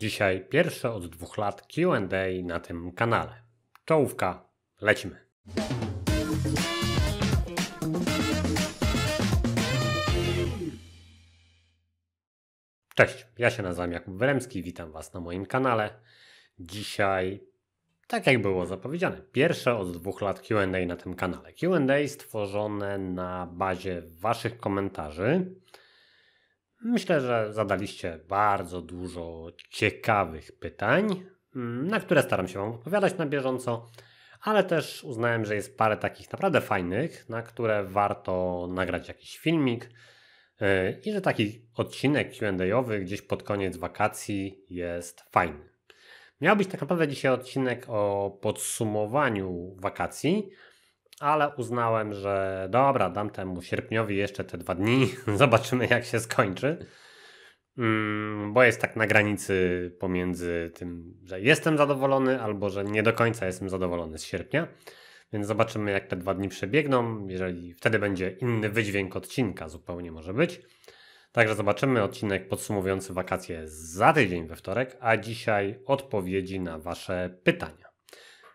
Dzisiaj pierwsze od dwóch lat QA na tym kanale. Czołówka, lecimy. Cześć, ja się nazywam Jakub Weremski, witam Was na moim kanale. Dzisiaj, tak jak było zapowiedziane, pierwsze od dwóch lat QA na tym kanale. QA stworzone na bazie Waszych komentarzy Myślę, że zadaliście bardzo dużo ciekawych pytań, mm, na które staram się Wam odpowiadać na bieżąco, ale też uznałem, że jest parę takich naprawdę fajnych, na które warto nagrać jakiś filmik y, i że taki odcinek Q&A gdzieś pod koniec wakacji jest fajny. Miał być tak naprawdę dzisiaj odcinek o podsumowaniu wakacji, ale uznałem, że dobra, dam temu sierpniowi jeszcze te dwa dni, zobaczymy jak się skończy. Mm, bo jest tak na granicy pomiędzy tym, że jestem zadowolony, albo że nie do końca jestem zadowolony z sierpnia. Więc zobaczymy, jak te dwa dni przebiegną. Jeżeli wtedy będzie inny wydźwięk odcinka, zupełnie może być. Także zobaczymy odcinek podsumowujący wakacje za tydzień we wtorek, a dzisiaj odpowiedzi na Wasze pytania.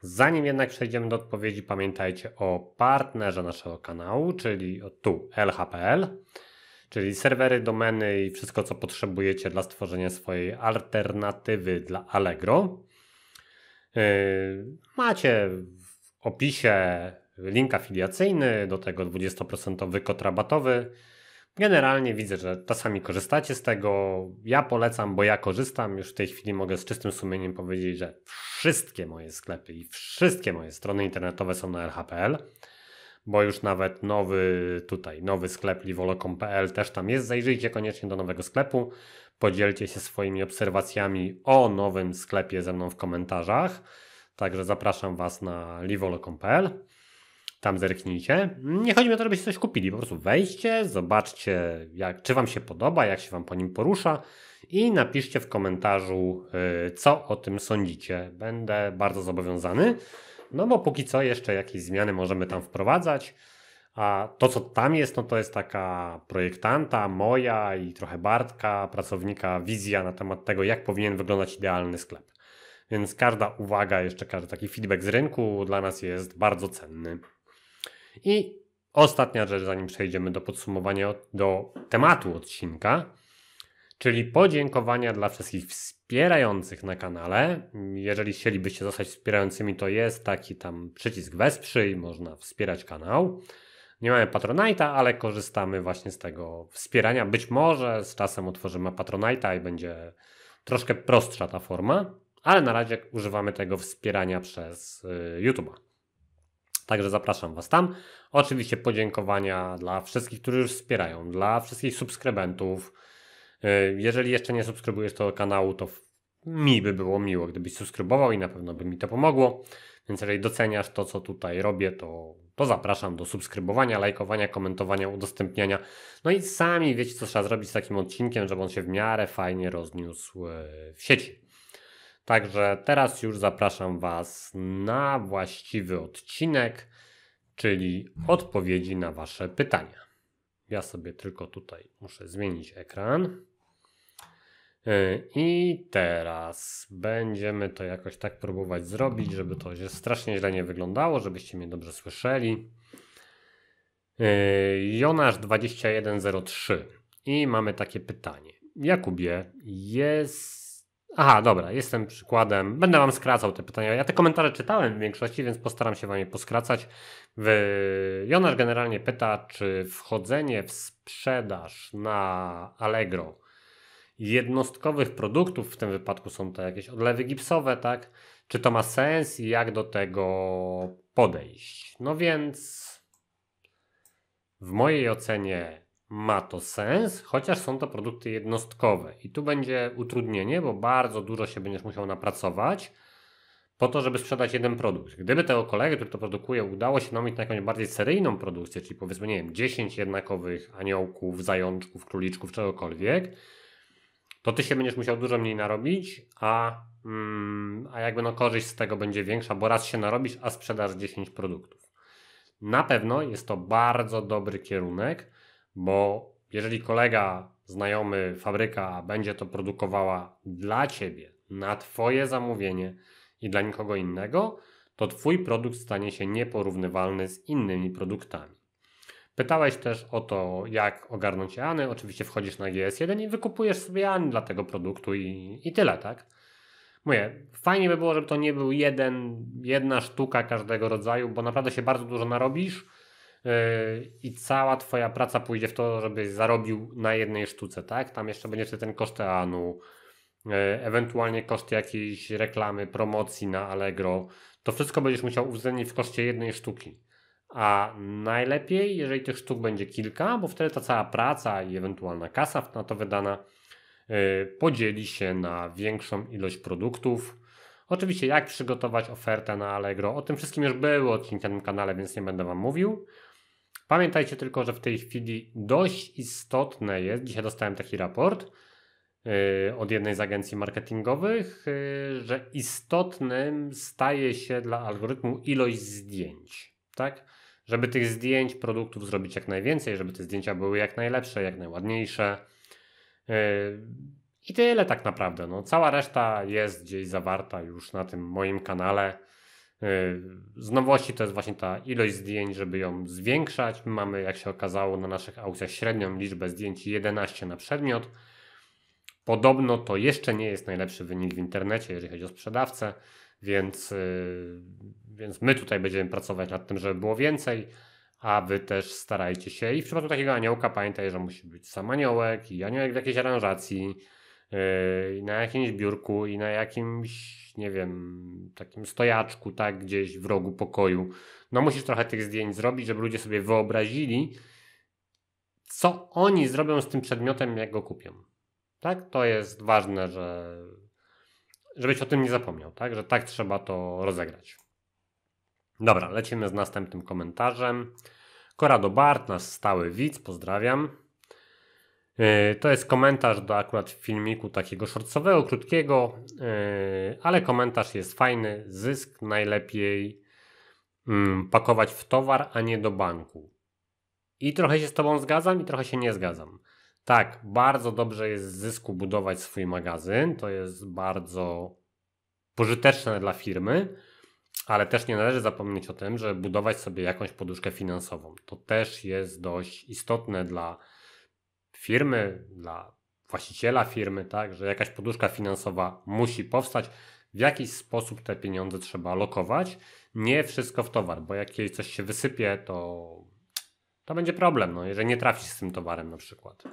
Zanim jednak przejdziemy do odpowiedzi, pamiętajcie o partnerze naszego kanału, czyli tu lhpl, czyli serwery, domeny i wszystko, co potrzebujecie dla stworzenia swojej alternatywy dla Allegro. Yy, macie w opisie link afiliacyjny do tego 20% kod rabatowy. Generalnie widzę, że czasami korzystacie z tego. Ja polecam, bo ja korzystam. Już w tej chwili mogę z czystym sumieniem powiedzieć, że wszystkie moje sklepy i wszystkie moje strony internetowe są na LHPL, bo już nawet nowy tutaj, nowy sklep LivoLocom.pl też tam jest. Zajrzyjcie koniecznie do nowego sklepu. Podzielcie się swoimi obserwacjami o nowym sklepie ze mną w komentarzach. Także zapraszam Was na LivoLocom.pl tam zerknijcie. Nie chodzi mi o to, żebyście coś kupili. Po prostu wejdźcie, zobaczcie, jak, czy Wam się podoba, jak się Wam po nim porusza i napiszcie w komentarzu, y, co o tym sądzicie. Będę bardzo zobowiązany, no bo póki co jeszcze jakieś zmiany możemy tam wprowadzać. A to, co tam jest, no to jest taka projektanta, moja i trochę Bartka, pracownika, wizja na temat tego, jak powinien wyglądać idealny sklep. Więc każda uwaga, jeszcze każdy taki feedback z rynku dla nas jest bardzo cenny. I ostatnia rzecz, zanim przejdziemy do podsumowania, do tematu odcinka, czyli podziękowania dla wszystkich wspierających na kanale. Jeżeli chcielibyście zostać wspierającymi, to jest taki tam przycisk wesprzyj, można wspierać kanał. Nie mamy Patronite'a, ale korzystamy właśnie z tego wspierania. Być może z czasem otworzymy Patronite'a i będzie troszkę prostsza ta forma, ale na razie używamy tego wspierania przez y, YouTube'a. Także zapraszam Was tam. Oczywiście podziękowania dla wszystkich, którzy już wspierają, dla wszystkich subskrybentów. Y, jeżeli jeszcze nie subskrybujesz tego kanału, to mi by było miło, gdybyś subskrybował i na pewno by mi to pomogło. Więc jeżeli doceniasz to, co tutaj robię, to, to zapraszam do subskrybowania, lajkowania, komentowania, udostępniania. No i sami wiecie, co trzeba zrobić z takim odcinkiem, żeby on się w miarę fajnie rozniósł y, w sieci. Także teraz już zapraszam Was na właściwy odcinek, czyli odpowiedzi na Wasze pytania. Ja sobie tylko tutaj muszę zmienić ekran. Y, I teraz będziemy to jakoś tak próbować zrobić, żeby to się strasznie źle nie wyglądało, żebyście mnie dobrze słyszeli. Y, Jonasz 2103 i mamy takie pytanie. Jakubie, jest Aha, dobra, jestem przykładem. Będę wam skracał te pytania. Ja te komentarze czytałem w większości, więc postaram się wam je poskracać. Wy... Jonasz generalnie pyta, czy wchodzenie w sprzedaż na Allegro jednostkowych produktów, w tym wypadku są to jakieś odlewy gipsowe, tak? Czy to ma sens i jak do tego podejść? No więc w mojej ocenie ma to sens, chociaż są to produkty jednostkowe. I tu będzie utrudnienie, bo bardzo dużo się będziesz musiał napracować po to, żeby sprzedać jeden produkt. Gdyby tego kolegę, który to produkuje, udało się namówić na jakąś bardziej seryjną produkcję, czyli powiedzmy, nie wiem, 10 jednakowych aniołków, zajączków, króliczków, czegokolwiek, to ty się będziesz musiał dużo mniej narobić, a, mm, a jakby no korzyść z tego będzie większa, bo raz się narobisz, a sprzedasz 10 produktów. Na pewno jest to bardzo dobry kierunek, bo jeżeli kolega, znajomy, fabryka będzie to produkowała dla ciebie, na twoje zamówienie i dla nikogo innego, to twój produkt stanie się nieporównywalny z innymi produktami. Pytałeś też o to, jak ogarnąć Jany. Oczywiście wchodzisz na GS1 i wykupujesz sobie Jany dla tego produktu i, i tyle, tak? Mówię, fajnie by było, żeby to nie był jeden, jedna sztuka każdego rodzaju, bo naprawdę się bardzo dużo narobisz E, i cała twoja praca pójdzie w to, żebyś zarobił na jednej sztuce, tak? Tam jeszcze będzie ten koszt eanu, e, ewentualnie koszt jakiejś reklamy, promocji na Allegro. To wszystko będziesz musiał uwzględnić w koszcie jednej sztuki. A najlepiej, jeżeli tych sztuk będzie kilka, bo wtedy ta cała praca i ewentualna kasa na to wydana e, podzieli się na większą ilość produktów. Oczywiście jak przygotować ofertę na Allegro, o tym wszystkim już były odcinki na tym kanale, więc nie będę Wam mówił. Pamiętajcie tylko, że w tej chwili dość istotne jest, dzisiaj dostałem taki raport y, od jednej z agencji marketingowych, y, że istotnym staje się dla algorytmu ilość zdjęć, tak? Żeby tych zdjęć, produktów zrobić jak najwięcej, żeby te zdjęcia były jak najlepsze, jak najładniejsze. Y, I tyle tak naprawdę. No, cała reszta jest gdzieś zawarta już na tym moim kanale Y, z nowości to jest właśnie ta ilość zdjęć, żeby ją zwiększać. Mamy, jak się okazało, na naszych aukcjach średnią liczbę zdjęć 11 na przedmiot. Podobno to jeszcze nie jest najlepszy wynik w internecie, jeżeli chodzi o sprzedawcę, więc, y, więc my tutaj będziemy pracować nad tym, żeby było więcej, a wy też starajcie się. I w przypadku takiego aniołka pamiętaj, że musi być sam aniołek i aniołek w jakiejś aranżacji yy, na jakimś biurku i na jakimś, nie wiem, takim stojaczku, tak, gdzieś w rogu pokoju. No musisz trochę tych zdjęć zrobić, żeby ludzie sobie wyobrazili, co oni zrobią z tym przedmiotem, jak go kupią. Tak? To jest ważne, że żebyś o tym nie zapomniał, tak? Że tak trzeba to rozegrać. Dobra, lecimy z następnym komentarzem. Korado Bart, nasz stały widz, pozdrawiam. E, to jest komentarz do akurat filmiku takiego shortcowego, krótkiego, e, ale komentarz jest fajny. Zysk najlepiej mm, pakować w towar, a nie do banku. I trochę się z Tobą zgadzam i trochę się nie zgadzam. Tak, bardzo dobrze jest z zysku budować swój magazyn. To jest bardzo pożyteczne dla firmy, ale też nie należy zapomnieć o tym, że budować sobie jakąś poduszkę finansową. To też jest dość istotne dla firmy firmy, dla właściciela firmy, tak, że jakaś poduszka finansowa musi powstać. W jakiś sposób te pieniądze trzeba lokować. Nie wszystko w towar, bo jak coś się wysypie, to, to będzie problem, no, jeżeli nie trafisz z tym towarem na przykład.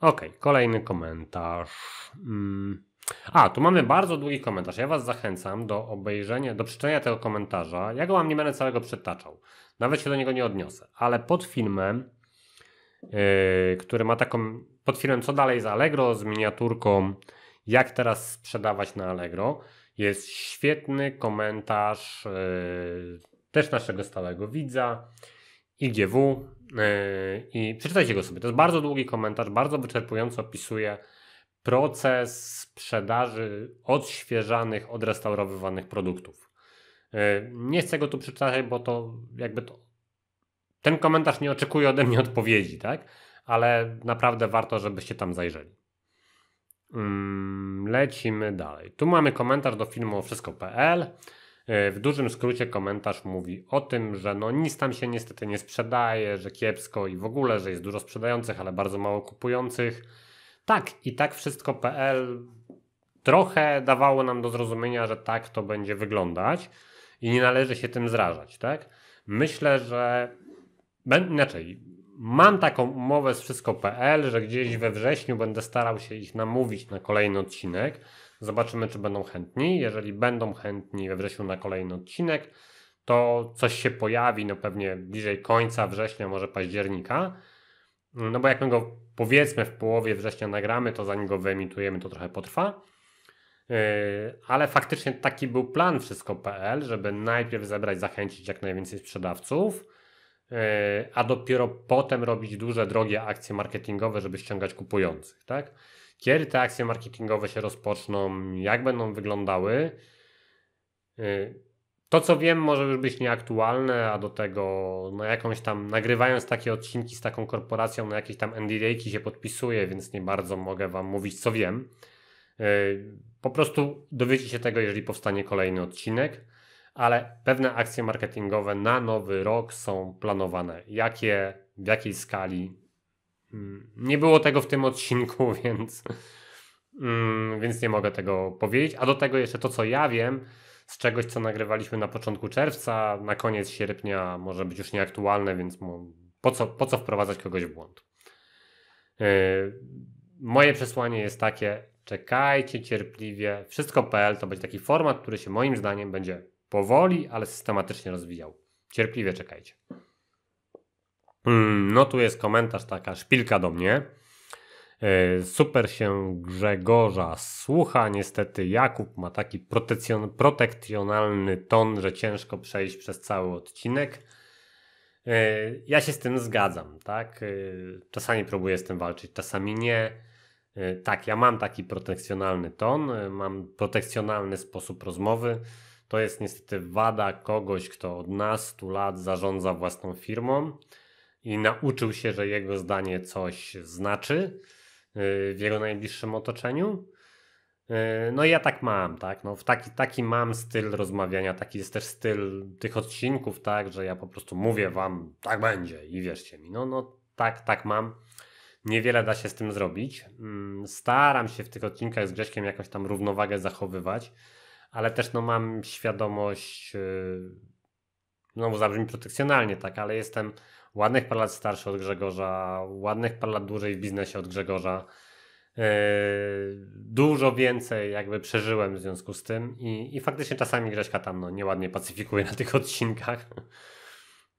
Ok, kolejny komentarz. Mm. A, tu mamy bardzo długi komentarz. Ja Was zachęcam do obejrzenia, do przeczytania tego komentarza. Ja go Wam nie będę całego przetaczał. Nawet się do niego nie odniosę. Ale pod filmem E, który ma taką pod filmem Co dalej z Allegro z miniaturką Jak teraz sprzedawać na Allegro. Jest świetny komentarz e, też naszego stałego widza IGW e, i przeczytajcie go sobie. To jest bardzo długi komentarz, bardzo wyczerpująco opisuje proces sprzedaży odświeżanych, odrestaurowywanych produktów. Nie chcę go tu przeczytać, bo to jakby to ten komentarz nie oczekuje ode mnie odpowiedzi, tak? Ale naprawdę warto, żebyście tam zajrzeli. Mm, lecimy dalej. Tu mamy komentarz do filmu Wszystko.pl. Y, w dużym skrócie komentarz mówi o tym, że no nic tam się niestety nie sprzedaje, że kiepsko i w ogóle, że jest dużo sprzedających, ale bardzo mało kupujących. Tak, i tak wszystko.pl trochę dawało nam do zrozumienia, że tak to będzie wyglądać i nie należy się tym zrażać, tak? Myślę, że inaczej, mam taką umowę z wszystko.pl, że gdzieś we wrześniu będę starał się ich namówić na kolejny odcinek. Zobaczymy, czy będą chętni. Jeżeli będą chętni we wrześniu na kolejny odcinek, to coś się pojawi, no pewnie bliżej końca września, może października. No bo jak my go powiedzmy w połowie września nagramy, to zanim go wyemitujemy, to trochę potrwa. Yy, ale faktycznie taki był plan wszystko.pl, żeby najpierw zebrać, zachęcić jak najwięcej sprzedawców E, a dopiero potem robić duże, drogie akcje marketingowe, żeby ściągać kupujących, tak? Kiedy te akcje marketingowe się rozpoczną, jak będą wyglądały? E, to, co wiem, może już być nieaktualne, a do tego no jakąś tam, nagrywając takie odcinki z taką korporacją, na no jakieś tam NDA-ki się podpisuję, więc nie bardzo mogę Wam mówić, co wiem. E, po prostu dowiecie się tego, jeżeli powstanie kolejny odcinek ale pewne akcje marketingowe na nowy rok są planowane. Jakie, w jakiej skali? Hmm, nie było tego w tym odcinku, więc, hmm, więc nie mogę tego powiedzieć. A do tego jeszcze to, co ja wiem, z czegoś, co nagrywaliśmy na początku czerwca, na koniec sierpnia może być już nieaktualne, więc po co, po co wprowadzać kogoś w błąd? Yy, moje przesłanie jest takie: czekajcie cierpliwie. Wszystko.pl to będzie taki format, który się moim zdaniem będzie powoli, ale systematycznie rozwijał. Cierpliwie czekajcie. Mm, no tu jest komentarz, taka szpilka do mnie. E, super się Grzegorza słucha. Niestety Jakub ma taki protekcjon, protekcjonalny ton, że ciężko przejść przez cały odcinek. E, ja się z tym zgadzam, tak? E, czasami próbuję z tym walczyć, czasami nie. Tak, ja mam taki protekcjonalny ton, mam protekcjonalny sposób rozmowy. To jest niestety wada kogoś, kto od nastu lat zarządza własną firmą i nauczył się, że jego zdanie coś znaczy y, w jego najbliższym otoczeniu. Y, no ja tak mam, tak? No, w taki, taki mam styl rozmawiania, taki jest też styl tych odcinków, tak? Że ja po prostu mówię wam, tak będzie i wierzcie mi. No, no tak, tak mam. Niewiele da się z tym zrobić. Mm, staram się w tych odcinkach z Grześkiem jakąś tam równowagę zachowywać ale też no, mam świadomość, y, no zabrzmi protekcjonalnie, tak, ale jestem ładnych par lat starszy od Grzegorza, ładnych par lat dłużej w biznesie od Grzegorza. Y, dużo więcej jakby przeżyłem w związku z tym i, i faktycznie czasami Grześka tam no, nieładnie pacyfikuje na tych odcinkach.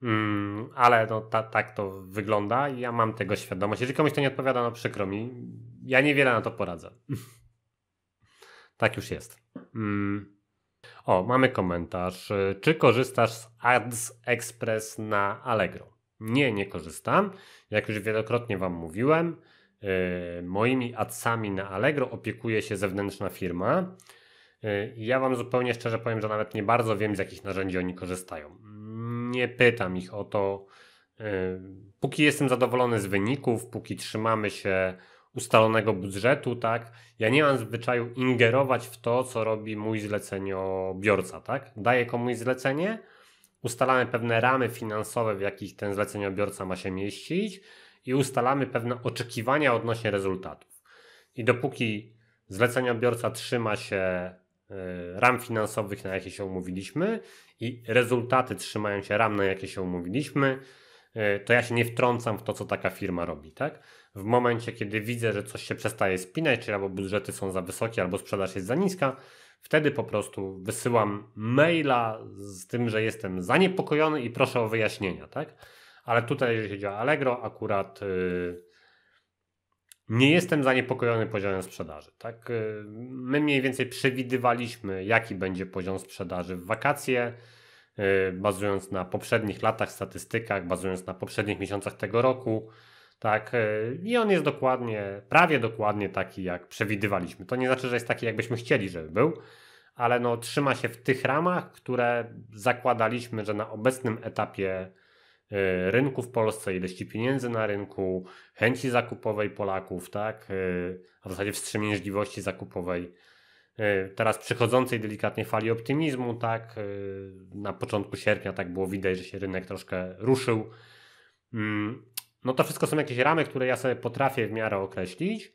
Mm, ale no, ta, tak to wygląda i ja mam tego świadomość. Jeżeli komuś to nie odpowiada, no przykro mi. Ja niewiele na to poradzę. tak już jest. Mm. O, mamy komentarz. Czy korzystasz z Ads Express na Allegro? Nie, nie korzystam. Jak już wielokrotnie Wam mówiłem, yy, moimi adsami na Allegro opiekuje się zewnętrzna firma. Yy, ja Wam zupełnie szczerze powiem, że nawet nie bardzo wiem, z jakich narzędzi oni korzystają. Nie pytam ich o to. Yy, póki jestem zadowolony z wyników, póki trzymamy się ustalonego budżetu, tak? Ja nie mam zwyczaju ingerować w to, co robi mój zleceniobiorca, tak? Daję komuś zlecenie, ustalamy pewne ramy finansowe, w jakich ten zleceniobiorca ma się mieścić i ustalamy pewne oczekiwania odnośnie rezultatów. I dopóki zleceniobiorca trzyma się y, ram finansowych, na jakie się umówiliśmy i rezultaty trzymają się ram, na jakie się umówiliśmy, y, to ja się nie wtrącam w to, co taka firma robi, tak? w momencie, kiedy widzę, że coś się przestaje spinać, czyli albo budżety są za wysokie, albo sprzedaż jest za niska, wtedy po prostu wysyłam maila z tym, że jestem zaniepokojony i proszę o wyjaśnienia, tak? Ale tutaj, jeżeli chodzi o Allegro, akurat yy, nie jestem zaniepokojony poziomem sprzedaży, tak? Yy, my mniej więcej przewidywaliśmy, jaki będzie poziom sprzedaży w wakacje y, bazując na poprzednich latach, statystykach, bazując na poprzednich miesiącach tego roku. Tak, e, i on jest dokładnie, prawie dokładnie taki, jak przewidywaliśmy. To nie znaczy, że jest taki, jakbyśmy chcieli, żeby był, ale no, trzyma się w tych ramach, które zakładaliśmy, że na obecnym etapie e, rynku w Polsce, ilości pieniędzy na rynku, chęci zakupowej Polaków, tak, e, a w zasadzie wstrzemięźliwości zakupowej, teraz przychodzącej delikatnie fali optymizmu, tak, na początku sierpnia tak było widać, że się rynek troszkę ruszył. Mm, no to wszystko są jakieś ramy, które ja sobie potrafię w miarę określić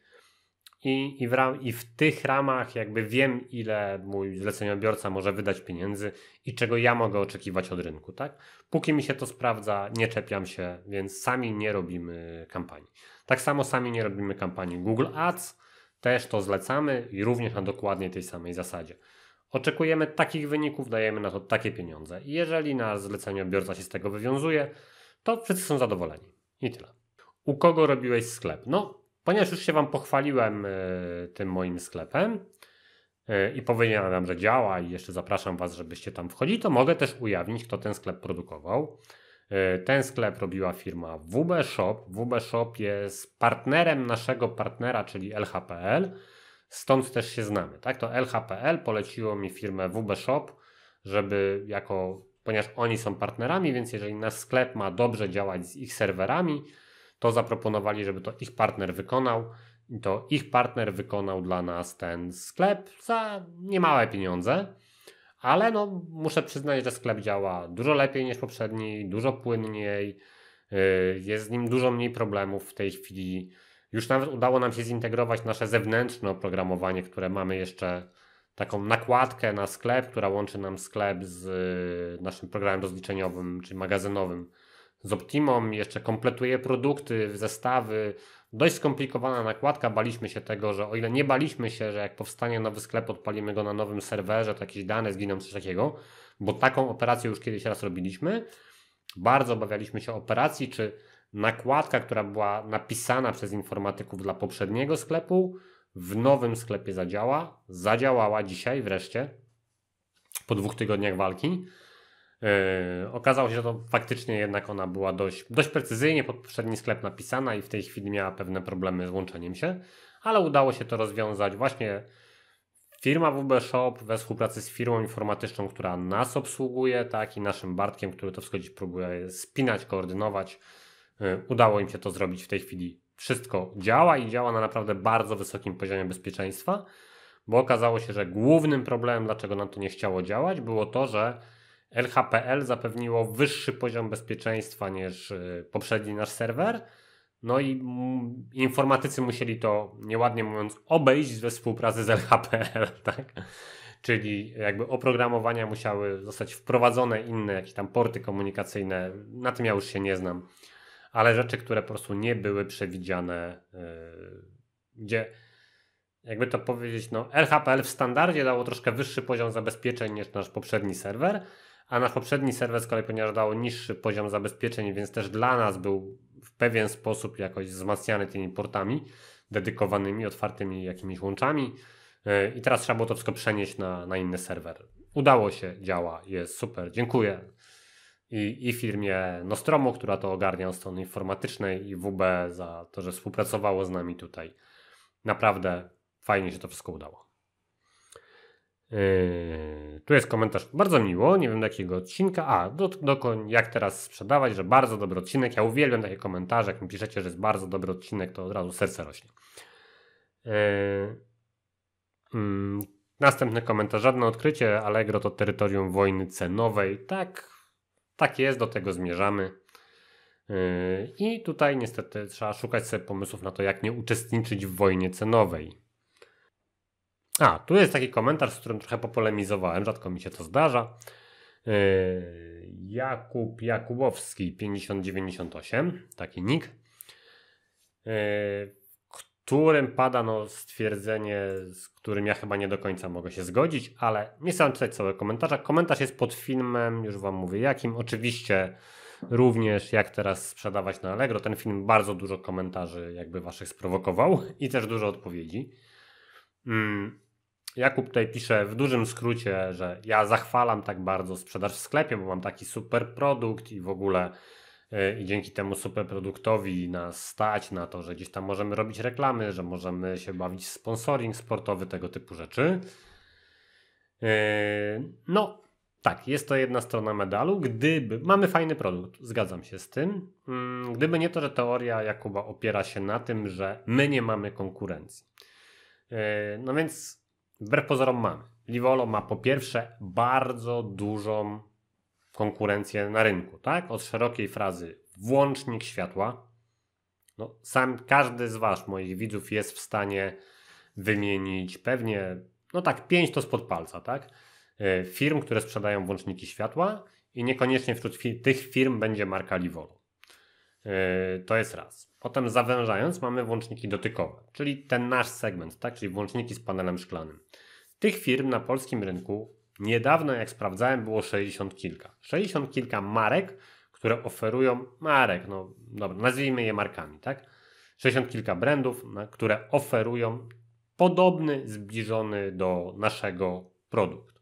i, i, w, ram, i w tych ramach jakby wiem, ile mój zleceniobiorca może wydać pieniędzy i czego ja mogę oczekiwać od rynku, tak? Póki mi się to sprawdza, nie czepiam się, więc sami nie robimy kampanii. Tak samo sami nie robimy kampanii Google Ads, też to zlecamy i również na dokładnie tej samej zasadzie. Oczekujemy takich wyników, dajemy na to takie pieniądze. I jeżeli nasz zleceniobiorca się z tego wywiązuje, to wszyscy są zadowoleni. I tyle. U kogo robiłeś sklep? No, ponieważ już się Wam pochwaliłem y, tym moim sklepem y, i powiedziałem Wam, że działa i jeszcze zapraszam Was, żebyście tam wchodzili, to mogę też ujawnić, kto ten sklep produkował. Y, ten sklep robiła firma WB Shop. WB Shop jest partnerem naszego partnera, czyli LHPL. Stąd też się znamy. Tak? To LHPL poleciło mi firmę WB Shop, żeby jako ponieważ oni są partnerami, więc jeżeli nasz sklep ma dobrze działać z ich serwerami, to zaproponowali, żeby to ich partner wykonał. I to ich partner wykonał dla nas ten sklep za niemałe pieniądze, ale no, muszę przyznać, że sklep działa dużo lepiej niż poprzedni, dużo płynniej, yy, jest z nim dużo mniej problemów w tej chwili. Już nawet udało nam się zintegrować nasze zewnętrzne oprogramowanie, które mamy jeszcze taką nakładkę na sklep, która łączy nam sklep z y, naszym programem rozliczeniowym, czyli magazynowym z Optimum. Jeszcze kompletuje produkty, zestawy. Dość skomplikowana nakładka. Baliśmy się tego, że o ile nie baliśmy się, że jak powstanie nowy sklep, odpalimy go na nowym serwerze, to jakieś dane zginą, coś takiego, bo taką operację już kiedyś raz robiliśmy. Bardzo obawialiśmy się operacji, czy nakładka, która była napisana przez informatyków dla poprzedniego sklepu, w nowym sklepie zadziała. Zadziałała dzisiaj wreszcie, po dwóch tygodniach walki. Yy, okazało się, że to faktycznie jednak ona była dość, dość precyzyjnie pod poprzedni sklep napisana i w tej chwili miała pewne problemy z łączeniem się, ale udało się to rozwiązać właśnie firma WB Shop we współpracy z firmą informatyczną, która nas obsługuje, tak i naszym Bartkiem, który to wschodzić próbuje spinać, koordynować. Yy, udało im się to zrobić w tej chwili wszystko działa i działa na naprawdę bardzo wysokim poziomie bezpieczeństwa, bo okazało się, że głównym problemem, dlaczego nam to nie chciało działać, było to, że LHPL zapewniło wyższy poziom bezpieczeństwa niż y, poprzedni nasz serwer. No i informatycy musieli to, nieładnie mówiąc, obejść we współpracy z LHPL, tak? Czyli jakby oprogramowania musiały zostać wprowadzone inne jakieś tam porty komunikacyjne. Na tym ja już się nie znam ale rzeczy, które po prostu nie były przewidziane, y, gdzie jakby to powiedzieć, no LHPL w standardzie dało troszkę wyższy poziom zabezpieczeń niż nasz poprzedni serwer, a nasz poprzedni serwer z kolei, ponieważ dało niższy poziom zabezpieczeń, więc też dla nas był w pewien sposób jakoś wzmacniany tymi portami dedykowanymi, otwartymi jakimiś łączami y, i teraz trzeba było to wszystko przenieść na, na inny serwer. Udało się, działa, jest super, dziękuję i, i firmie Nostromo, która to ogarnia od strony informatycznej i WB za to, że współpracowało z nami tutaj. Naprawdę fajnie się to wszystko udało. Yy, tu jest komentarz bardzo miło, nie wiem do jakiego odcinka. A, do, do, jak teraz sprzedawać, że bardzo dobry odcinek. Ja uwielbiam takie komentarze. Jak mi piszecie, że jest bardzo dobry odcinek, to od razu serce rośnie. Yy, yy, następny komentarz, żadne odkrycie. Allegro to terytorium wojny cenowej. Tak, tak jest, do tego zmierzamy. Yy, I tutaj niestety trzeba szukać sobie pomysłów na to, jak nie uczestniczyć w wojnie cenowej. A, tu jest taki komentarz, z którym trochę popolemizowałem, rzadko mi się to zdarza. Yy, Jakub Jakubowski 5098, taki nick. Yy, którym pada no, stwierdzenie, z którym ja chyba nie do końca mogę się zgodzić, ale nie chcę czytać całego komentarza. Komentarz jest pod filmem, już wam mówię jakim. Oczywiście również jak teraz sprzedawać na Allegro. Ten film bardzo dużo komentarzy jakby waszych sprowokował i też dużo odpowiedzi. Mm, Jakub tutaj pisze w dużym skrócie, że ja zachwalam tak bardzo sprzedaż w sklepie, bo mam taki super produkt i w ogóle E, i dzięki temu superproduktowi nas stać na to, że gdzieś tam możemy robić reklamy, że możemy się bawić w sponsoring sportowy, tego typu rzeczy. E, no, tak, jest to jedna strona medalu. Gdyby mamy fajny produkt, zgadzam się z tym. Mm, gdyby nie to, że teoria Jakuba opiera się na tym, że my nie mamy konkurencji. E, no więc wbrew pozorom mamy. Livolo ma po pierwsze bardzo dużą konkurencję na rynku, tak? Od szerokiej frazy włącznik światła. No, sam każdy z Was, moich widzów, jest w stanie wymienić pewnie, no tak, pięć to spod palca, tak? E, firm, które sprzedają włączniki światła i niekoniecznie wśród tych firm będzie marka Livolo. E, to jest raz. Potem zawężając mamy włączniki dotykowe, czyli ten nasz segment, tak? Czyli włączniki z panelem szklanym. Tych firm na polskim rynku Niedawno, jak sprawdzałem, było 60 kilka. 60 kilka marek, które oferują marek, no dobra, nazwijmy je markami, tak? 60 kilka brandów, które oferują podobny, zbliżony do naszego produkt.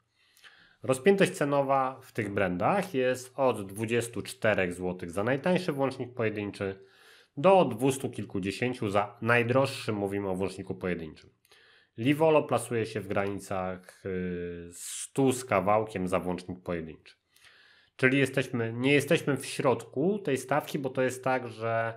Rozpiętość cenowa w tych brandach jest od 24 zł za najtańszy włącznik pojedynczy do 200 kilkudziesięciu za najdroższy, mówimy o włączniku pojedynczym. Livolo plasuje się w granicach 100 y, z kawałkiem za włącznik pojedynczy. Czyli jesteśmy, nie jesteśmy w środku tej stawki, bo to jest tak, że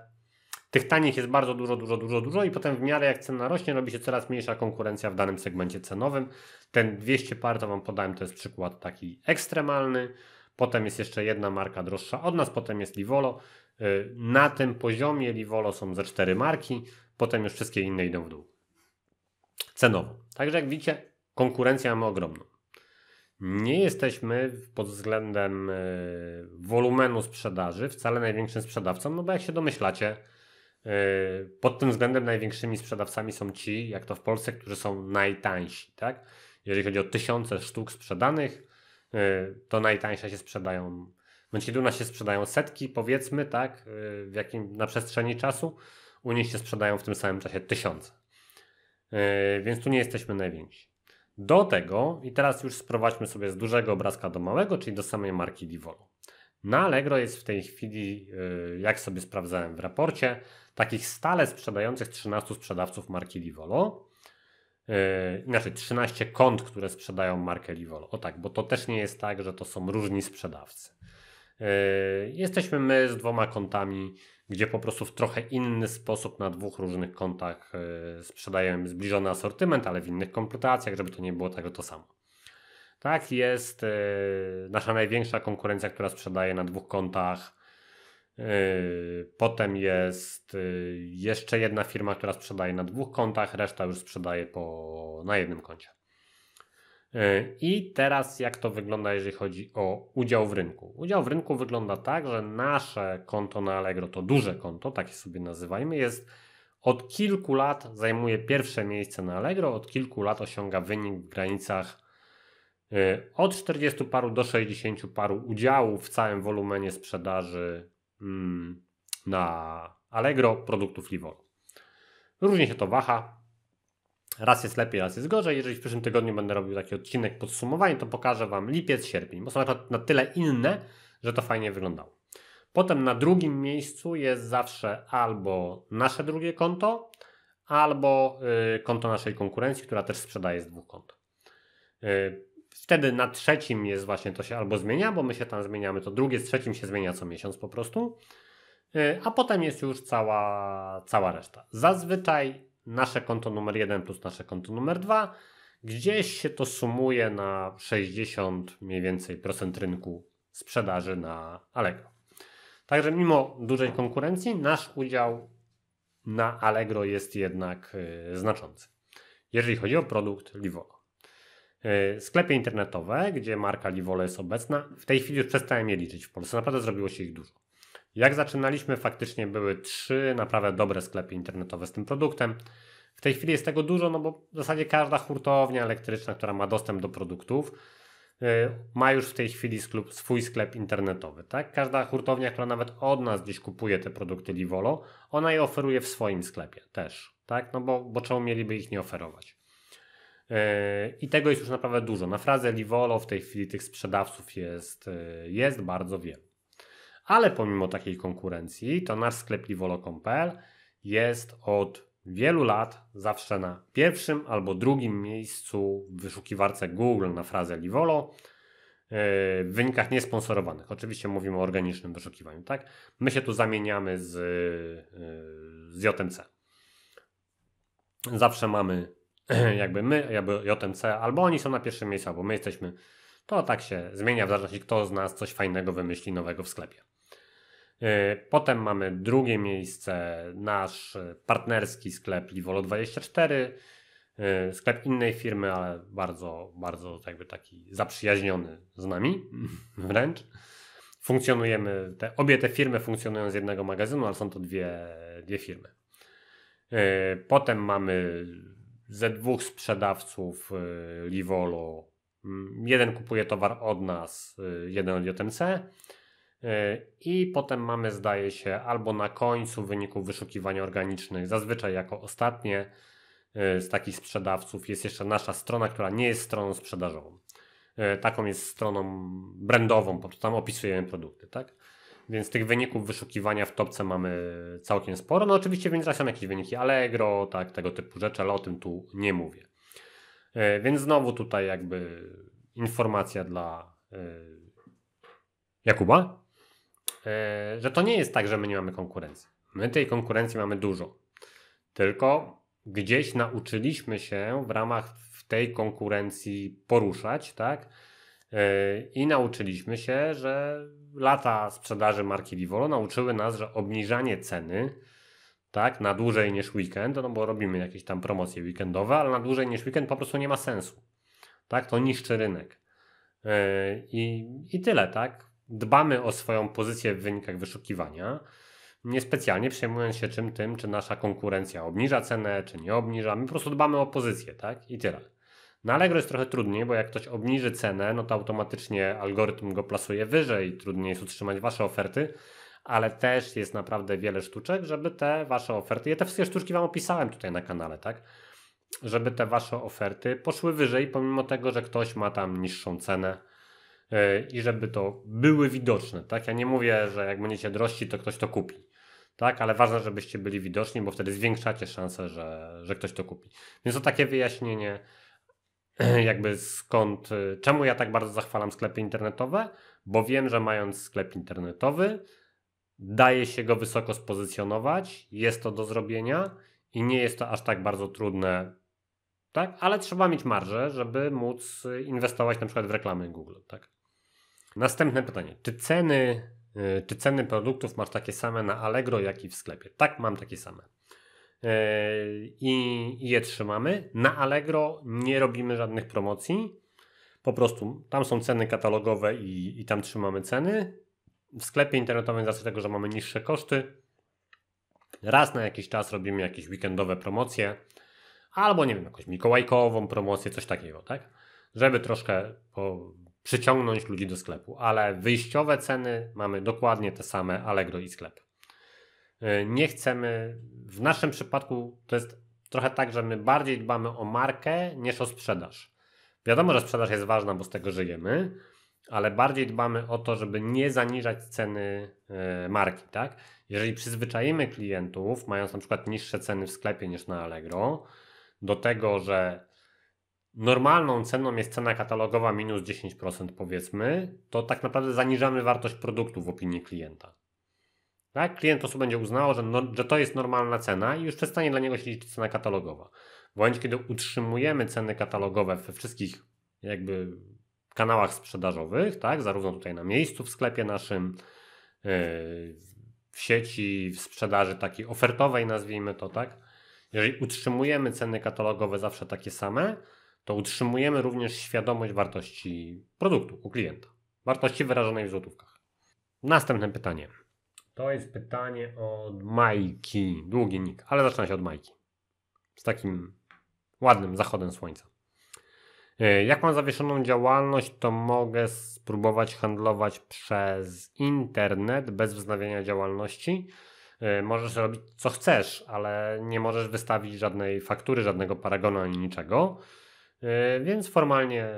tych tanich jest bardzo dużo, dużo, dużo, dużo i potem w miarę jak cena rośnie, robi się coraz mniejsza konkurencja w danym segmencie cenowym. Ten 200 par, to Wam podałem, to jest przykład taki ekstremalny. Potem jest jeszcze jedna marka droższa od nas, potem jest Livolo. Y, na tym poziomie Livolo są ze cztery marki, potem już wszystkie inne idą w dół cenowo. Także jak widzicie, konkurencja mamy ogromną. Nie jesteśmy pod względem e, wolumenu sprzedaży wcale największym sprzedawcą, no bo jak się domyślacie, e, pod tym względem największymi sprzedawcami są ci, jak to w Polsce, którzy są najtańsi. Tak? Jeżeli chodzi o tysiące sztuk sprzedanych, e, to najtańsze się sprzedają, bądź u nas się sprzedają setki, powiedzmy, tak, w jakim, na przestrzeni czasu, u nich się sprzedają w tym samym czasie tysiące. E, więc tu nie jesteśmy najwięksi. Do tego, i teraz już sprowadźmy sobie z dużego obrazka do małego, czyli do samej marki Divolo. Na Allegro jest w tej chwili, e, jak sobie sprawdzałem w raporcie, takich stale sprzedających 13 sprzedawców marki Livolo. E, inaczej, 13 kont, które sprzedają markę Livolo. O tak, bo to też nie jest tak, że to są różni sprzedawcy. Jesteśmy my z dwoma kontami gdzie po prostu w trochę inny sposób na dwóch różnych kontach e, sprzedajemy zbliżony asortyment, ale w innych kompletacjach, żeby to nie było tego to samo. Tak jest e, nasza największa konkurencja, która sprzedaje na dwóch kontach. E, potem jest jeszcze jedna firma, która sprzedaje na dwóch kontach, reszta już sprzedaje po, na jednym koncie. E, I teraz jak to wygląda, jeżeli chodzi o udział w rynku? Udział w rynku wygląda tak, że nasze konto na Allegro, to duże konto, takie sobie nazywajmy, jest od kilku lat zajmuje pierwsze miejsce na Allegro, od kilku lat osiąga wynik w granicach e, od 40 paru do 60 paru udziałów w całym wolumenie sprzedaży mm, na Allegro produktów Livolo. Różnie się to waha, raz jest lepiej, raz jest gorzej. Jeżeli w przyszłym tygodniu będę robił taki odcinek podsumowanie, to pokażę Wam lipiec, sierpień, bo są na, na tyle inne, że to fajnie wyglądało. Potem na drugim miejscu jest zawsze albo nasze drugie konto, albo y, konto naszej konkurencji, która też sprzedaje z dwóch kont. Y, wtedy na trzecim jest właśnie to się albo zmienia, bo my się tam zmieniamy, to drugie z trzecim się zmienia co miesiąc po prostu. Y, a potem jest już cała, cała reszta. Zazwyczaj nasze konto numer 1 plus nasze konto numer 2. Gdzieś się to sumuje na 60 mniej więcej procent rynku sprzedaży na Allegro. Także mimo dużej konkurencji nasz udział na Allegro jest jednak y, znaczący, jeżeli chodzi o produkt Livolo. Y, sklepy internetowe, gdzie marka Livolo jest obecna, w tej chwili już przestałem je liczyć w Polsce, naprawdę zrobiło się ich dużo. Jak zaczynaliśmy, faktycznie były trzy naprawdę dobre sklepy internetowe z tym produktem. W tej chwili jest tego dużo, no bo w zasadzie każda hurtownia elektryczna, która ma dostęp do produktów, y, ma już w tej chwili swój sklep internetowy. Tak? Każda hurtownia, która nawet od nas gdzieś kupuje te produkty Livolo, ona je oferuje w swoim sklepie też. Tak? No bo, bo czemu mieliby ich nie oferować? Y, I tego jest już naprawdę dużo. Na frazę Livolo w tej chwili tych sprzedawców jest, y, jest bardzo wielu. Ale pomimo takiej konkurencji, to nasz sklep Liwolo.pl jest od wielu lat zawsze na pierwszym albo drugim miejscu w wyszukiwarce Google na frazę Livolo e, w wynikach niesponsorowanych. Oczywiście mówimy o organicznym wyszukiwaniu, tak? My się tu zamieniamy z, e, z JMC. Zawsze mamy jakby my, jakby JMC, albo oni są na pierwszym miejscu, albo my jesteśmy. To tak się zmienia w zależności, kto z nas coś fajnego wymyśli nowego w sklepie. Y, potem mamy drugie miejsce, nasz partnerski sklep Livolo24, y, sklep innej firmy, ale bardzo, bardzo jakby taki zaprzyjaźniony z nami wręcz. Funkcjonujemy, te, obie te firmy funkcjonują z jednego magazynu, ale są to dwie, dwie firmy. Y, potem mamy ze dwóch sprzedawców Livolo. Mm, jeden kupuje towar od nas, jeden od JMC. E, I potem mamy, zdaje się, albo na końcu wyników wyszukiwań organicznych, zazwyczaj jako ostatnie e, z takich sprzedawców, jest jeszcze nasza strona, która nie jest stroną sprzedażową. E, taką jest stroną brandową, bo tam opisujemy produkty, tak? Więc tych wyników wyszukiwania w topce mamy całkiem sporo. No oczywiście więc międzyczasie są jakieś wyniki Allegro, tak, tego typu rzeczy, ale o tym tu nie mówię. Więc znowu tutaj jakby informacja dla Jakuba. E, że to nie jest tak, że my nie mamy konkurencji. My tej konkurencji mamy dużo. Tylko gdzieś nauczyliśmy się w ramach tej konkurencji poruszać, tak? E, I nauczyliśmy się, że lata sprzedaży marki Livolo nauczyły nas, że obniżanie ceny tak, na dłużej niż weekend, no bo robimy jakieś tam promocje weekendowe, ale na dłużej niż weekend po prostu nie ma sensu. Tak, to niszczy rynek. E, I, i tyle, tak? dbamy o swoją pozycję w wynikach wyszukiwania, niespecjalnie przejmując się czym tym, czy nasza konkurencja obniża cenę, czy nie obniża. My po prostu dbamy o pozycję, tak? I tyle. Na Allegro jest trochę trudniej, bo jak ktoś obniży cenę, no to automatycznie algorytm go plasuje wyżej, trudniej jest utrzymać wasze oferty, ale też jest naprawdę wiele sztuczek, żeby te wasze oferty, ja te wszystkie sztuczki wam opisałem tutaj na kanale, tak? Żeby te wasze oferty poszły wyżej, pomimo tego, że ktoś ma tam niższą cenę, E, i żeby to były widoczne, tak? Ja nie mówię, że jak będziecie drości, to ktoś to kupi, tak? Ale ważne, żebyście byli widoczni, bo wtedy zwiększacie szansę, że, że ktoś to kupi. Więc to takie wyjaśnienie, jakby skąd, e, czemu ja tak bardzo zachwalam sklepy internetowe, bo wiem, że mając sklep internetowy, daje się go wysoko spozycjonować, jest to do zrobienia i nie jest to aż tak bardzo trudne, tak? Ale trzeba mieć marżę, żeby móc e, inwestować na przykład w reklamy Google, tak? Następne pytanie. Czy ceny, y, czy ceny produktów masz takie same na Allegro, jak i w sklepie? Tak, mam takie same. Y, I je trzymamy. Na Allegro nie robimy żadnych promocji. Po prostu tam są ceny katalogowe i, i tam trzymamy ceny. W sklepie internetowym, z tego, że mamy niższe koszty, raz na jakiś czas robimy jakieś weekendowe promocje, albo nie wiem, jakąś mikołajkową promocję, coś takiego, tak? Żeby troszkę po, przyciągnąć ludzi do sklepu, ale wyjściowe ceny mamy dokładnie te same Allegro i sklep. Y, nie chcemy, w naszym przypadku to jest trochę tak, że my bardziej dbamy o markę niż o sprzedaż. Wiadomo, że sprzedaż jest ważna, bo z tego żyjemy, ale bardziej dbamy o to, żeby nie zaniżać ceny y, marki, tak? Jeżeli przyzwyczajimy klientów, mając na przykład niższe ceny w sklepie niż na Allegro, do tego, że normalną ceną jest cena katalogowa minus 10% powiedzmy, to tak naprawdę zaniżamy wartość produktu w opinii klienta. Tak? Klient to będzie uznało, że, no, że to jest normalna cena i już przestanie dla niego się liczyć cena katalogowa. W momencie, kiedy utrzymujemy ceny katalogowe we wszystkich jakby kanałach sprzedażowych, tak? zarówno tutaj na miejscu w sklepie naszym, yy, w sieci, w sprzedaży takiej ofertowej nazwijmy to, tak? Jeżeli utrzymujemy ceny katalogowe zawsze takie same, to utrzymujemy również świadomość wartości produktu u klienta, wartości wyrażonej w złotówkach. Następne pytanie. To jest pytanie od Majki, długi nick, ale zaczyna się od Majki. Z takim ładnym zachodem słońca. E, jak mam zawieszoną działalność, to mogę spróbować handlować przez internet bez wznawiania działalności. E, możesz robić co chcesz, ale nie możesz wystawić żadnej faktury, żadnego paragonu ani niczego. E, więc formalnie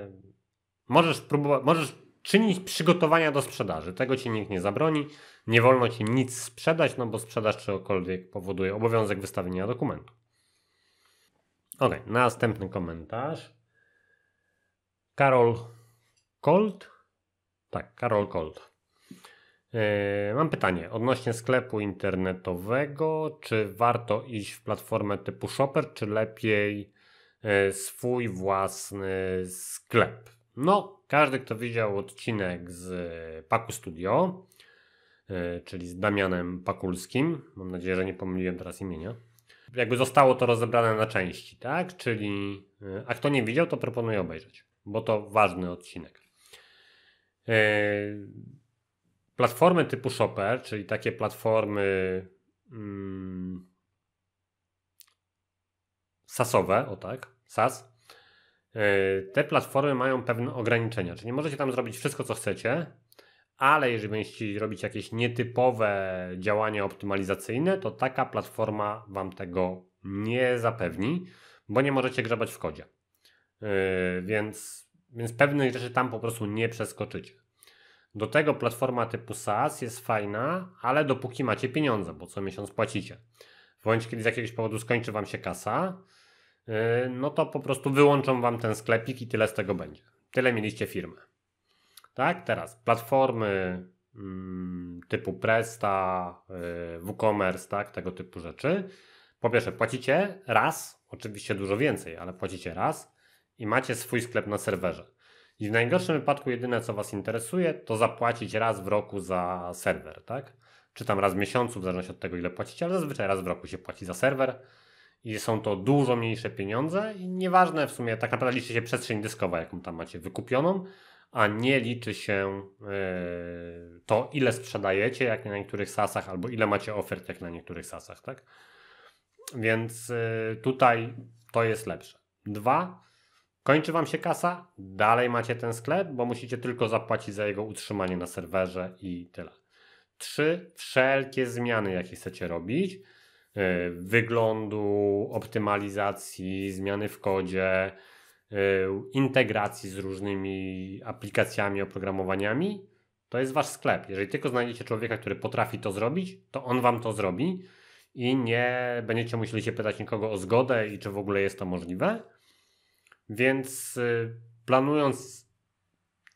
możesz, próbować, możesz czynić przygotowania do sprzedaży. Tego ci nikt nie zabroni. Nie wolno ci nic sprzedać, no bo sprzedaż czegokolwiek powoduje obowiązek wystawienia dokumentu. Ok, następny komentarz. Karol Colt. Tak, Karol Colt. E, mam pytanie odnośnie sklepu internetowego. Czy warto iść w platformę typu Shopper, czy lepiej E, swój własny sklep. No, każdy, kto widział odcinek z e, Paku Studio, e, czyli z Damianem Pakulskim, mam nadzieję, że nie pomyliłem teraz imienia, jakby zostało to rozebrane na części, tak? Czyli, a kto nie widział, to proponuję obejrzeć, bo to ważny odcinek. Platformy typu Shopper, czyli takie platformy. Hmm, sasowe, o tak, SAS, e, te platformy mają pewne ograniczenia, czyli możecie tam zrobić wszystko, co chcecie, ale jeżeli będziecie robić jakieś nietypowe działania optymalizacyjne, to taka platforma Wam tego nie zapewni, bo nie możecie grzebać w kodzie. E, więc, więc pewnych rzeczy tam po prostu nie przeskoczycie. Do tego platforma typu SaaS jest fajna, ale dopóki macie pieniądze, bo co miesiąc płacicie. W momencie, kiedy z jakiegoś powodu skończy Wam się kasa, E, no to po prostu wyłączą wam ten sklepik i tyle z tego będzie. Tyle mieliście firmę. Tak, teraz platformy mm, typu Presta, e, WooCommerce, tak, tego typu rzeczy. Po pierwsze, płacicie raz, oczywiście dużo więcej, ale płacicie raz i macie swój sklep na serwerze. I w najgorszym wypadku jedyne, co Was interesuje, to zapłacić raz w roku za serwer, tak? Czy tam raz w miesiącu, w zależności od tego, ile płacicie, ale zazwyczaj raz w roku się płaci za serwer i są to dużo mniejsze pieniądze i nieważne w sumie, tak naprawdę liczy się przestrzeń dyskowa, jaką tam macie wykupioną, a nie liczy się yy, to, ile sprzedajecie, jak na niektórych sasach, albo ile macie ofert, jak na niektórych sasach, tak? Więc yy, tutaj to jest lepsze. Dwa, kończy Wam się kasa, dalej macie ten sklep, bo musicie tylko zapłacić za jego utrzymanie na serwerze i tyle. Trzy, wszelkie zmiany, jakie chcecie robić, E, wyglądu, optymalizacji, zmiany w kodzie, e, integracji z różnymi aplikacjami, oprogramowaniami, to jest wasz sklep. Jeżeli tylko znajdziecie człowieka, który potrafi to zrobić, to on wam to zrobi i nie będziecie musieli się pytać nikogo o zgodę i czy w ogóle jest to możliwe. Więc e, planując,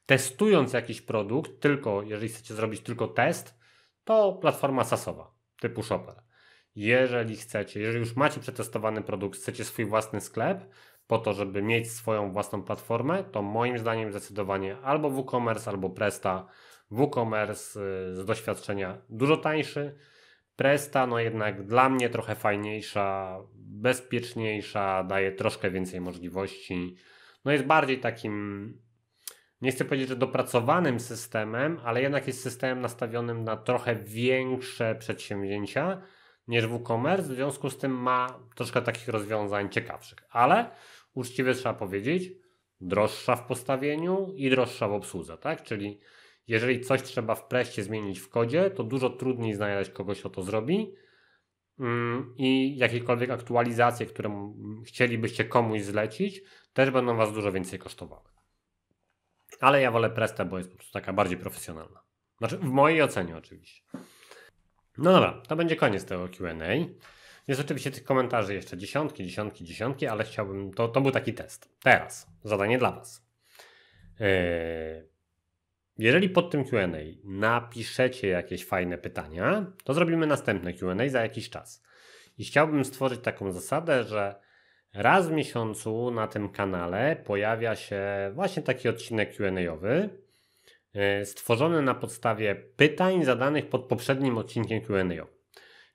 testując jakiś produkt, tylko jeżeli chcecie zrobić tylko test, to platforma SASowa typu Shopper. Jeżeli chcecie, jeżeli już macie przetestowany produkt, chcecie swój własny sklep, po to, żeby mieć swoją własną platformę, to moim zdaniem zdecydowanie albo WooCommerce, albo Presta. WooCommerce y, z doświadczenia dużo tańszy, Presta no jednak dla mnie trochę fajniejsza, bezpieczniejsza, daje troszkę więcej możliwości. No jest bardziej takim, nie chcę powiedzieć, że dopracowanym systemem, ale jednak jest systemem nastawionym na trochę większe przedsięwzięcia, niż WooCommerce, w związku z tym ma troszkę takich rozwiązań ciekawszych, ale uczciwie trzeba powiedzieć, droższa w postawieniu i droższa w obsłudze, tak? Czyli jeżeli coś trzeba w preście zmienić w kodzie, to dużo trudniej znaleźć kogoś, kto to zrobi mm, i jakiekolwiek aktualizacje, które chcielibyście komuś zlecić, też będą Was dużo więcej kosztowały. Ale ja wolę Presta, bo jest po prostu taka bardziej profesjonalna. Znaczy, w mojej ocenie oczywiście. No dobra, to będzie koniec tego QA. Jest oczywiście tych komentarzy jeszcze dziesiątki, dziesiątki, dziesiątki, ale chciałbym. To, to był taki test. Teraz zadanie dla Was. Yy, jeżeli pod tym QA napiszecie jakieś fajne pytania, to zrobimy następne QA za jakiś czas. I chciałbym stworzyć taką zasadę, że raz w miesiącu na tym kanale pojawia się właśnie taki odcinek qa E, stworzone na podstawie pytań zadanych pod poprzednim odcinkiem QA.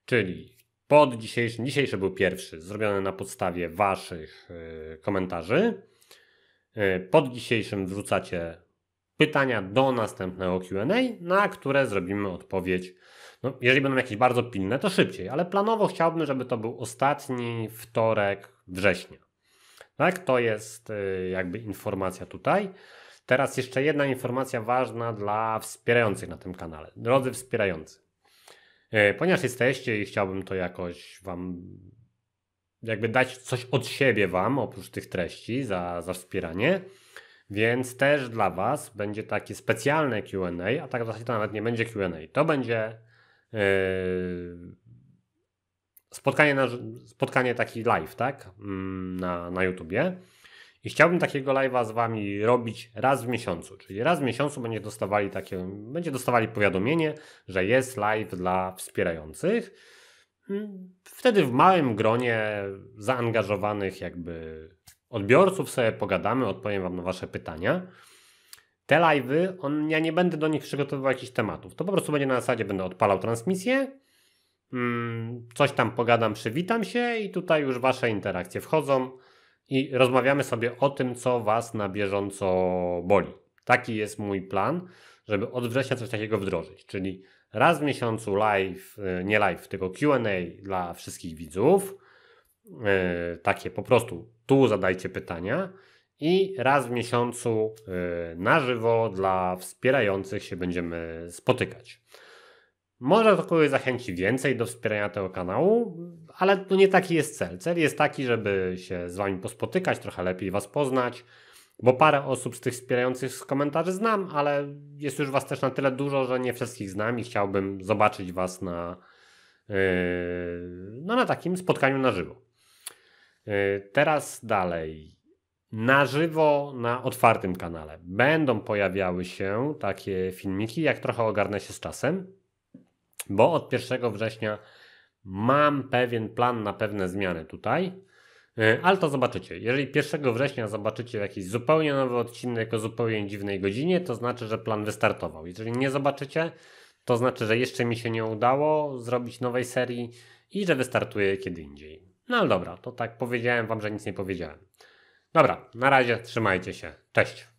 Czyli pod dzisiejszym, dzisiejszy był pierwszy, zrobiony na podstawie Waszych e, komentarzy. E, pod dzisiejszym wrzucacie pytania do następnego QA, na które zrobimy odpowiedź. No, jeżeli będą jakieś bardzo pilne, to szybciej, ale planowo chciałbym, żeby to był ostatni wtorek września. Tak, to jest jakby informacja tutaj. Teraz jeszcze jedna informacja ważna dla wspierających na tym kanale. Drodzy wspierający, e, ponieważ jesteście i chciałbym to jakoś Wam, jakby dać coś od siebie Wam, oprócz tych treści, za, za wspieranie, więc też dla Was będzie takie specjalne QA, a tak w zasadzie to nawet nie będzie QA. To będzie yy, spotkanie, na, spotkanie taki live, tak? Mm, na, na YouTubie chciałbym takiego live'a z wami robić raz w miesiącu, czyli raz w miesiącu będzie dostawali takie, będzie dostawali powiadomienie, że jest live dla wspierających. Hmm, wtedy w małym gronie zaangażowanych jakby odbiorców sobie pogadamy, odpowiem wam na wasze pytania. Te live'y, on, ja nie będę do nich przygotowywał jakichś tematów. To po prostu będzie na zasadzie, będę odpalał transmisję, hmm, coś tam pogadam, przywitam się i tutaj już wasze interakcje wchodzą i rozmawiamy sobie o tym, co Was na bieżąco boli. Taki jest mój plan, żeby od września coś takiego wdrożyć, czyli raz w miesiącu live, y, nie live, tylko QA dla wszystkich widzów. Y, takie po prostu tu zadajcie pytania i raz w miesiącu y, na żywo dla wspierających się będziemy spotykać. Może to kogoś zachęci więcej do wspierania tego kanału ale no nie taki jest cel. Cel jest taki, żeby się z wami pospotykać, trochę lepiej was poznać, bo parę osób z tych wspierających z komentarzy znam, ale jest już was też na tyle dużo, że nie wszystkich znam i chciałbym zobaczyć was na, yy, no na takim spotkaniu na żywo. Yy, teraz dalej na żywo na otwartym kanale. Będą pojawiały się takie filmiki, jak trochę ogarnę się z czasem, bo od 1 września Mam pewien plan na pewne zmiany tutaj, y, ale to zobaczycie. Jeżeli 1 września zobaczycie jakiś zupełnie nowy odcinek o zupełnie dziwnej godzinie, to znaczy, że plan wystartował. Jeżeli nie zobaczycie, to znaczy, że jeszcze mi się nie udało zrobić nowej serii i że wystartuję kiedy indziej. No ale dobra, to tak powiedziałem wam, że nic nie powiedziałem. Dobra, na razie, trzymajcie się. Cześć.